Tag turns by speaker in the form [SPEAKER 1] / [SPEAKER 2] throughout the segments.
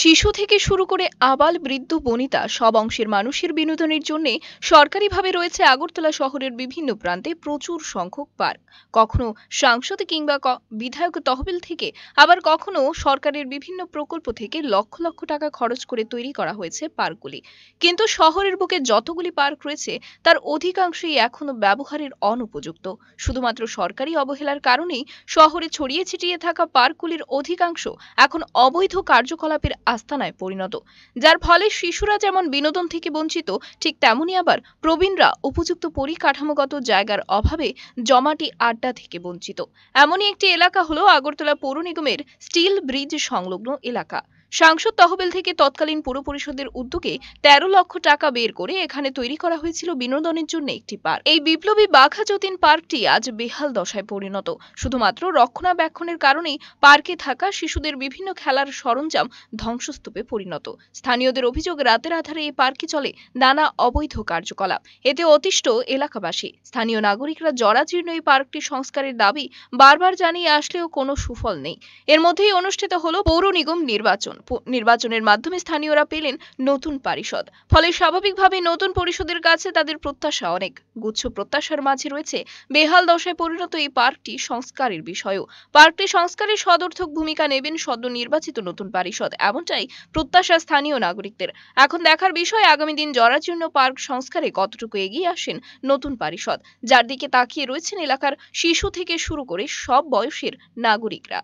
[SPEAKER 1] শিশু থেকে শুরু করে আবাল বৃদ্ধ বনিতা সব অংশের মানুষের বিনোদনের জন্য সরকারিভাবে রয়েছে আগরতলা শহরের বিভিন্ন প্রান্তে প্রচুর সংখ্যক পার্ক কখনো সাংসদ কিংবা বিধায়ক তহবিল থেকে আবার কখনো সরকারের বিভিন্ন প্রকল্প থেকে লক্ষ লক্ষ টাকা খরচ করে তৈরি করা হয়েছে পার্কগুলি কিন্তু শহরের বুকে যতগুলি পার্ক রয়েছে তার অধিকাংশই এখনো ব্যবহারের অনুপযুক্ত শুধুমাত্র সরকারি অবহেলার কারণেই শহরে ছড়িয়ে ছিটিয়ে থাকা পার্কগুলির অধিকাংশ এখন অবৈধ কার্যকলাপের আস্তানায় পরিণত যার ফলে শিশুরা যেমন বিনোদন থেকে বঞ্চিত ঠিক তেমনি আবার প্রবীণরা উপযুক্ত পরিকাঠামোগত জায়গার অভাবে জমাটি আড্ডা থেকে বঞ্চিত এমনই একটি এলাকা হল আগরতলা পৌর নিগমের স্টিল ব্রিজ সংলগ্ন এলাকা সাংসদ তহবিল থেকে তৎকালীন পুর পরিষদের উদ্যোগে তেরো লক্ষ টাকা বের করে এখানে তৈরি করা হয়েছিল বিনোদনের জন্য একটি পার্ক এই বিপ্লবী বাঘা যতীন পার্কটি আজ বেহাল দশায় পরিণত শুধুমাত্র রক্ষণাবেক্ষণের কারণেই পার্কে থাকা শিশুদের বিভিন্ন খেলার সরঞ্জাম ধ্বংসস্তূপে পরিণত স্থানীয়দের অভিযোগ রাতের আধারে এই পার্কে চলে নানা অবৈধ কার্যকলাপ এতে অতিষ্ঠ এলাকাবাসী স্থানীয় নাগরিকরা জরাজীর্ণ এই পার্কটি সংস্কারের দাবি বারবার জানিয়ে আসলেও কোনো সুফল নেই এর মধ্যেই অনুষ্ঠিত হল পৌর নিগম নির্বাচন নির্বাচনের মাধ্যমে স্থানীয়রা পেলেন নতুন পরিষদ ফলে স্বাভাবিকভাবে নতুন পরিষদের কাছে তাদের প্রত্যাশা অনেক গুচ্ছ প্রত্যাশার মাঝে রয়েছে বেহাল দশায় পরিণত এই পার্কটি সংস্কারের বিষয়েও পার্কটি সংস্কারের সদর্থক ভূমিকা নেবেন সদ্য নির্বাচিত নতুন পরিষদ এমনটাই প্রত্যাশা স্থানীয় নাগরিকদের এখন দেখার বিষয় আগামী দিন জরাজীর্ণ পার্ক সংস্কারে কতটুকু এগিয়ে আসেন নতুন পরিষদ যার দিকে তাকিয়ে রয়েছেন এলাকার শিশু থেকে শুরু করে সব বয়সের নাগরিকরা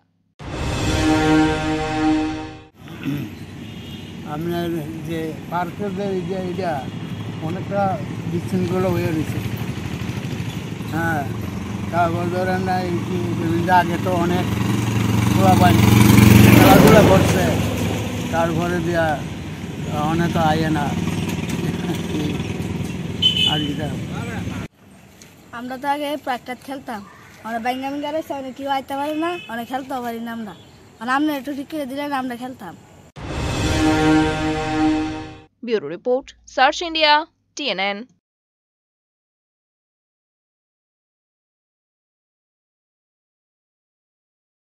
[SPEAKER 1] আপনার যে পার্কের যে এই যে এটা অনেকটা বিচ্ছিন্নগুলো হয়ে রয়েছে হ্যাঁ তারপর ধরেন না আগে তো অনেক পোলাপান খেলাধুলা করছে তারপরে দিয়া অনেক আয় না আর আমরা তো আগে প্রাকটাত খেলতাম আমরা ব্যাঙ্গামি গাড়ি অনেক কেউ আইতে পারি না অনেক খেলতেও পারি না আমরা মানে আমরা একটু ঠিক করে দিলেন আমরা খেলতাম bureau report search India TNN